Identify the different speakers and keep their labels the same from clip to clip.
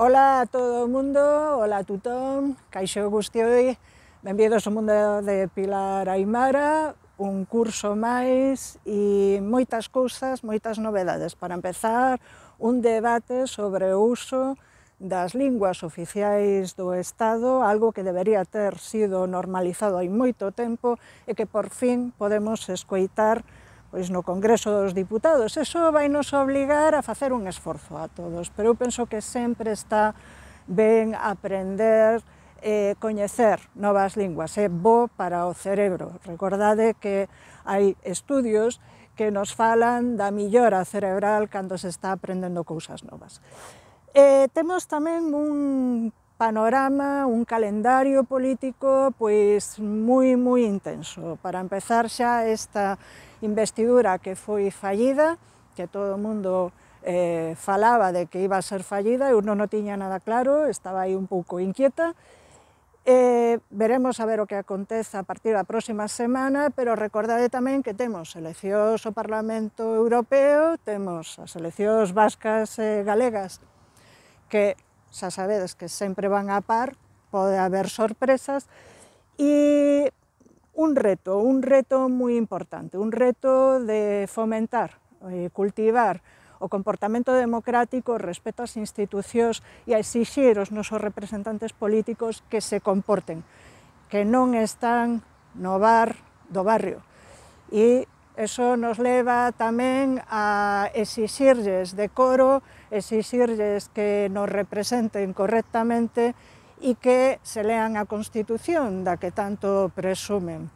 Speaker 1: Ola a todo o mundo, ola a tutón, caixo gustioi, benvidos ao mundo de Pilar Aimara, un curso máis e moitas cousas, moitas novedades. Para empezar, un debate sobre o uso das linguas oficiais do Estado, algo que debería ter sido normalizado hai moito tempo e que por fin podemos escoitar pois no Congreso dos Diputados. Eso vai nos obligar a facer un esforzo a todos, pero eu penso que sempre está ben aprender eh, coñecer novas linguas, é bo para o cerebro. Recordade que hai estudios que nos falan da millora cerebral cando se está aprendendo cousas novas. Eh, temos tamén un panorama, un calendario político pois moi moi intenso. Para empezar xa esta investidura que foi fallida, que todo o mundo eh, falaba de que iba a ser fallida, eu non, non tiña nada claro, estaba aí un pouco inquieta, Eh, veremos a ver o que acontece a partir da próxima semana, pero recordade tamén que temos eleccións ao Parlamento Europeo, temos as eleccións vascas e eh, galegas que xa sabedes que sempre van a par, pode haber sorpresas, e un reto, un reto moi importante, un reto de fomentar e eh, cultivar o comportamento democrático respecto ás institucións e a exixir aos nosos representantes políticos que se comporten, que non están no bar do barrio. E Eso nos leva tamén a de coro, exixirles que nos representen correctamente e que se lean a Constitución da que tanto presumen.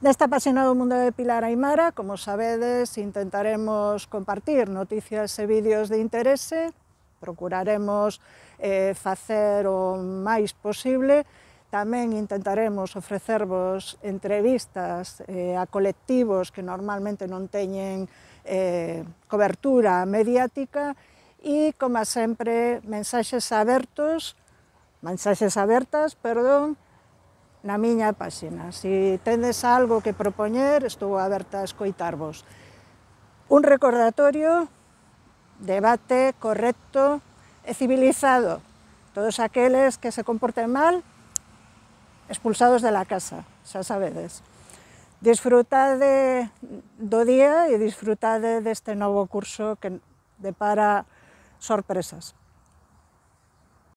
Speaker 1: Desta páxina do mundo de Pilar Aymara, como sabedes, intentaremos compartir noticias e vídeos de interese, procuraremos eh, facer o máis posible, Tamén intentaremos ofrecervos entrevistas eh, a colectivos que normalmente non teñen eh, cobertura mediática e, como sempre, mensaxes abertos, mensaxes abertas, perdón, na miña páxina. Se si tendes algo que propoñer, estou aberta a escoitarvos. Un recordatorio, debate correcto e civilizado. Todos aqueles que se comporten mal, expulsados de la casa, ya sabedes. de do día disfruta de este nuevo curso que depara sorpresas.